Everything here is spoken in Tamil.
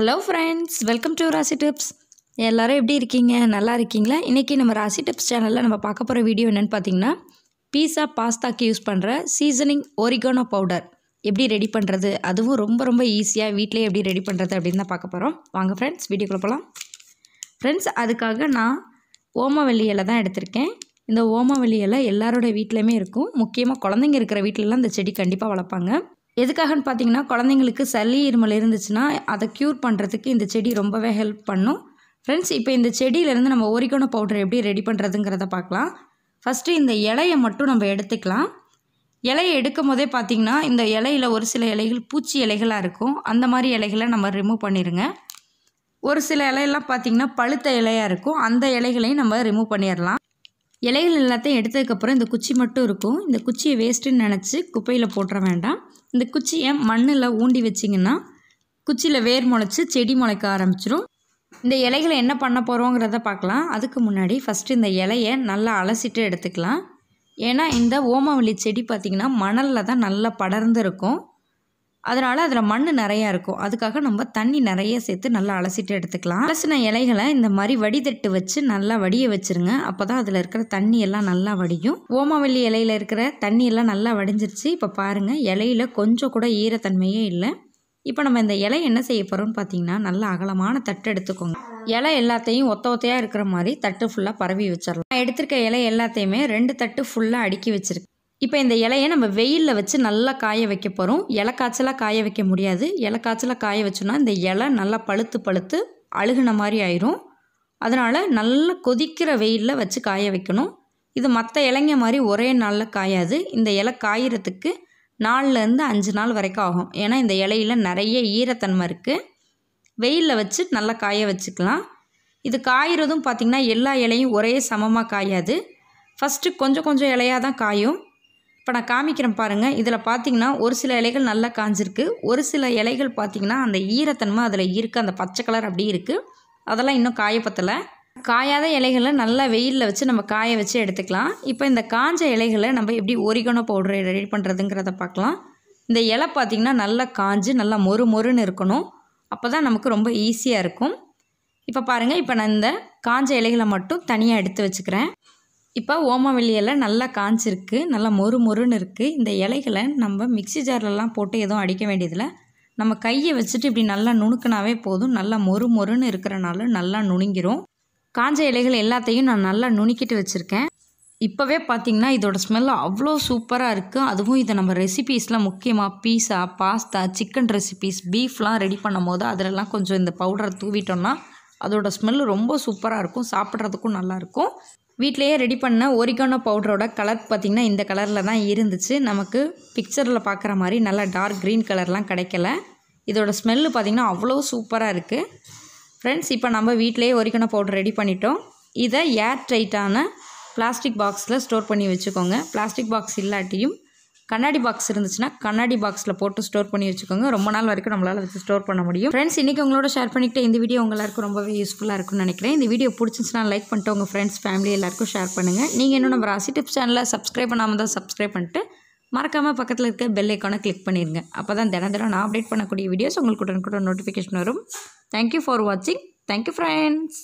hello friends welcome to Rasi tips எல்லோரும் எப்படி இருக்கீங்க நல்லா இருக்கீங்களா இன்றைக்கி நம்ம ராசி டிப்ஸ் சேனலில் நம்ம பார்க்க போகிற வீடியோ என்னென்னு பார்த்தீங்கன்னா பீஸா பாஸ்தாக்கு யூஸ் பண்ணுற சீசனிங் ஒரிகோனோ பவுடர் எப்படி ரெடி பண்ணுறது அதுவும் ரொம்ப ரொம்ப ஈஸியாக வீட்டிலே எப்படி ரெடி பண்ணுறது அப்படின்னு தான் பார்க்க போகிறோம் வாங்க ஃப்ரெண்ட்ஸ் வீடியோக்குள்ளே போகலாம் ஃப்ரெண்ட்ஸ் அதுக்காக நான் ஓமவெள்ளி தான் எடுத்திருக்கேன் இந்த ஓமவெளி எல்லாரோட வீட்லேயுமே இருக்கும் முக்கியமாக குழந்தைங்க இருக்கிற வீட்டிலலாம் இந்த செடி கண்டிப்பாக வளர்ப்பாங்க எதுக்காகன்னு பார்த்தீங்கன்னா குழந்தைங்களுக்கு சளி இருமல் இருந்துச்சுன்னா அதை க்யூர் பண்ணுறதுக்கு இந்த செடி ரொம்பவே ஹெல்ப் பண்ணும் ஃப்ரெண்ட்ஸ் இப்போ இந்த செடியிலேருந்து நம்ம ஓரிகோனோ பவுடர் எப்படி ரெடி பண்ணுறதுங்கிறத பார்க்கலாம் ஃபஸ்ட்டு இந்த இலையை மட்டும் நம்ம எடுத்துக்கலாம் இலையை எடுக்கும் போதே பார்த்திங்கன்னா இந்த இலையில் ஒரு சில இலைகள் பூச்சி இலைகளாக இருக்கும் அந்த மாதிரி இலைகளை நம்ம ரிமூவ் பண்ணிடுங்க ஒரு சில இலையெல்லாம் பார்த்திங்கன்னா பழுத்த இலையாக இருக்கும் அந்த இலைகளையும் நம்ம ரிமூவ் பண்ணிடலாம் இலைகள் எல்லாத்தையும் எடுத்ததுக்கப்புறம் இந்த குச்சி மட்டும் இருக்கும் இந்த குச்சியை வேஸ்ட்டுன்னு நினச்சி குப்பையில் போட்டுற வேண்டாம் இந்த குச்சியை மண்ணில் ஊண்டி வச்சிங்கன்னா குச்சியில் வேர் முளைச்சி செடி முளைக்க ஆரம்பிச்சிடும் இந்த இலைகளை என்ன பண்ண போகிறோங்கிறத பார்க்கலாம் அதுக்கு முன்னாடி ஃபஸ்ட்டு இந்த இலையை நல்லா அலசிட்டு எடுத்துக்கலாம் ஏன்னா இந்த ஓமவல்லி செடி பார்த்திங்கன்னா மணலில் தான் நல்லா படர்ந்து இருக்கும் அதனால் அதில் மண் நிறையா இருக்கும் அதுக்காக நம்ம தண்ணி நிறைய சேர்த்து நல்லா அலசிட்டு எடுத்துக்கலாம் அலசின இலைகளை இந்த மாதிரி வடிதட்டு வச்சு நல்லா வடிய வச்சுருங்க அப்போ தான் அதில் இருக்கிற தண்ணி எல்லாம் நல்லா வடியும் ஓமவல்லி இலையில் இருக்கிற தண்ணி எல்லாம் நல்லா வடிஞ்சிருச்சு இப்போ பாருங்கள் இலையில கொஞ்சம் கூட ஈரத்தன்மையே இல்லை இப்போ நம்ம இந்த இலை என்ன செய்ய போகிறோம்னு பார்த்தீங்கன்னா நல்லா அகலமான தட்டு எடுத்துக்கோங்க இலை எல்லாத்தையும் ஒத்த ஒத்தையாக இருக்கிற மாதிரி தட்டு ஃபுல்லாக பரவி வச்சிடலாம் நான் எடுத்திருக்க இலை எல்லாத்தையுமே ரெண்டு தட்டு ஃபுல்லாக அடுக்கி வச்சுருக்கேன் இப்போ இந்த இலையை நம்ம வெயிலில் வச்சு நல்லா காய வைக்க போகிறோம் இலை காய்ச்சலாக காய வைக்க முடியாது இலை காய்ச்சலாக காய வச்சோன்னா இந்த இலை நல்லா பழுத்து பழுத்து அழுகின மாதிரி ஆயிரும் அதனால் நல்லா கொதிக்கிற வெயிலில் வச்சு காய வைக்கணும் இது மற்ற இலைங்க மாதிரி ஒரே நாளில் காயாது இந்த இலை காயிறதுக்கு நாலுலேருந்து அஞ்சு நாள் வரைக்கும் ஆகும் ஏன்னா இந்த இலையில் நிறைய ஈரத்தன்மை இருக்குது வெயிலில் வச்சு நல்லா காய வச்சுக்கலாம் இது காயிறதும் பார்த்திங்கன்னா எல்லா இலையும் ஒரே சமமாக காயாது ஃபஸ்ட்டு கொஞ்சம் கொஞ்சம் இலையாக தான் காயும் இப்போ நான் காமிக்கிறேன் பாருங்கள் இதில் பார்த்திங்கன்னா ஒரு சில இலைகள் நல்லா காஞ்சிருக்கு ஒரு சில இலைகள் பார்த்திங்கன்னா அந்த ஈரத்தன்மை அதில் இருக்குது அந்த பச்சை கலர் அப்படி இருக்குது அதெல்லாம் இன்னும் காயப்பத்தலை காயாத இலைகளை நல்லா வெயிலில் வச்சு நம்ம காய வச்சு எடுத்துக்கலாம் இப்போ இந்த காஞ்ச இலைகளை நம்ம எப்படி ஒரிகனோ பவுடரை ரெடி பண்ணுறதுங்கிறத பார்க்கலாம் இந்த இலை பார்த்திங்கன்னா நல்லா காஞ்சு நல்லா மொறு மொறுன்னு இருக்கணும் அப்போ தான் நமக்கு ரொம்ப ஈஸியாக இருக்கும் இப்போ பாருங்கள் இப்போ நான் இந்த காஞ்ச இலைகளை மட்டும் தனியாக எடுத்து வச்சுக்கிறேன் இப்போ இலை நல்லா காஞ்சிருக்கு நல்லா மொறு மொறுன்னு இருக்குது இந்த இலைகளை நம்ம மிக்சி ஜார்லலாம் போட்டு எதுவும் அடிக்க வேண்டியதில்லை நம்ம கையை வச்சுட்டு இப்படி நல்லா நுணுக்கினாவே போதும் நல்லா மொறு மொறுன்னு இருக்கிறனால நல்லா நுணுங்கிரும் காஞ்ச இலைகள் எல்லாத்தையும் நான் நல்லா நுணுக்கிட்டு வச்சுருக்கேன் இப்போவே பார்த்திங்கன்னா இதோட ஸ்மெல் அவ்வளோ சூப்பராக இருக்குது அதுவும் இதை நம்ம ரெசிபீஸில் முக்கியமாக பீஸா பாஸ்தா சிக்கன் ரெசிபீஸ் பீஃப்லாம் ரெடி பண்ணும் போது அதிலலாம் கொஞ்சம் இந்த பவுடரை தூவிட்டோம்னா அதோட ஸ்மெல் ரொம்ப சூப்பராக இருக்கும் சாப்பிட்றதுக்கும் நல்லாயிருக்கும் வீட்லேயே ரெடி பண்ண ஒரிகோனோ பவுடரோட கலர் பார்த்திங்கன்னா இந்த கலரில் தான் இருந்துச்சு நமக்கு பிக்சரில் பார்க்குற மாதிரி நல்லா டார்க் க்ரீன் கலர்லாம் கிடைக்கல இதோட ஸ்மெல்லு பார்த்திங்கன்னா அவ்வளோ சூப்பராக இருக்குது ஃப்ரெண்ட்ஸ் இப்போ நம்ம வீட்டிலேயே ஒரிகோனோ பவுடர் ரெடி பண்ணிட்டோம் இதை ஏர் டைட்டான பிளாஸ்டிக் பாக்ஸில் ஸ்டோர் பண்ணி வச்சுக்கோங்க பிளாஸ்டிக் பாக்ஸ் இல்லாட்டியும் கண்ணாடி பாக்ஸ் இருந்துச்சுன்னா கண்ணாடி பாக்ஸில் போட்டு ஸ்டோர் பண்ணி வச்சுக்கோங்க ரொம்ப நாள் வரைக்கும் நம்மளால் வச்சு ஸ்டோர் பண்ண முடியும் ஃப்ரெண்ட்ஸ் இன்றைக்கி உங்களோட ஷேர் பண்ணிக்கிட்டே இந்த வீடியோ உங்களுக்கு ரொம்பவே யூஸ்ஃபுல்லாக இருக்கும்னு நினைக்கிறேன் இந்த வீடியோ பிடிச்சிச்சுன்னா லைக் பண்ணிட்டு உங்கள் ஃப்ரெண்ட்ஸ் ஃபேமிலி எல்லாருக்கும் ஷேர் பண்ணுங்கள் நீங்கள் இன்னும் நம்ம ராசி டிப்ஸ் சேனலில் சப்ஸ்கிரைப் பண்ணாமல் தான் சப்ஸ்கிரைப் பண்ணிட்டு மறக்காமல் பக்கத்தில் இருக்க பெல் ஐக்கானை கிளிக் பண்ணிடுங்க அப்போ தான் தினம் தினம் நான் அப்டேட் பண்ணக்கூடிய வீடியோஸ் உங்களுக்கு உடனுக்குடன் நோட்டிஃபிகேஷன் வரும் தேங்க்யூ ஃபார் வாட்சிங் தேங்க்யூ ஃப்ரெண்ட்ஸ்